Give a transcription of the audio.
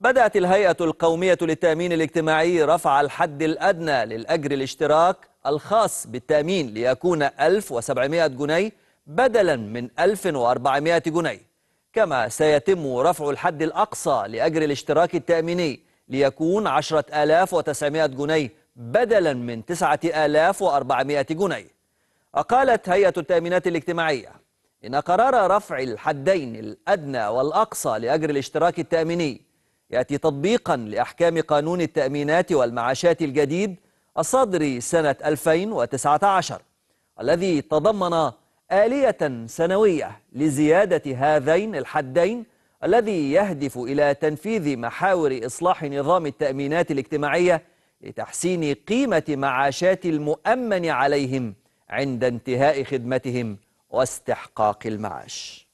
بدأت الهيئة القومية للتأمين الاجتماعي رفع الحد الأدنى للأجر الاشتراك الخاص بالتأمين ليكون 1700 جنيه بدلا من 1400 جنيه كما سيتم رفع الحد الأقصى لأجر الاشتراك التأميني ليكون 10900 جنيه بدلا من 9400 جنيه أقالت هيئة التأمينات الاجتماعية إن قرار رفع الحدين الأدنى والأقصى لأجر الاشتراك التأميني يأتي تطبيقا لأحكام قانون التأمينات والمعاشات الجديد الصادر سنة 2019 الذي تضمن آلية سنوية لزيادة هذين الحدين الذي يهدف إلى تنفيذ محاور إصلاح نظام التأمينات الاجتماعية لتحسين قيمة معاشات المؤمن عليهم عند انتهاء خدمتهم واستحقاق المعاش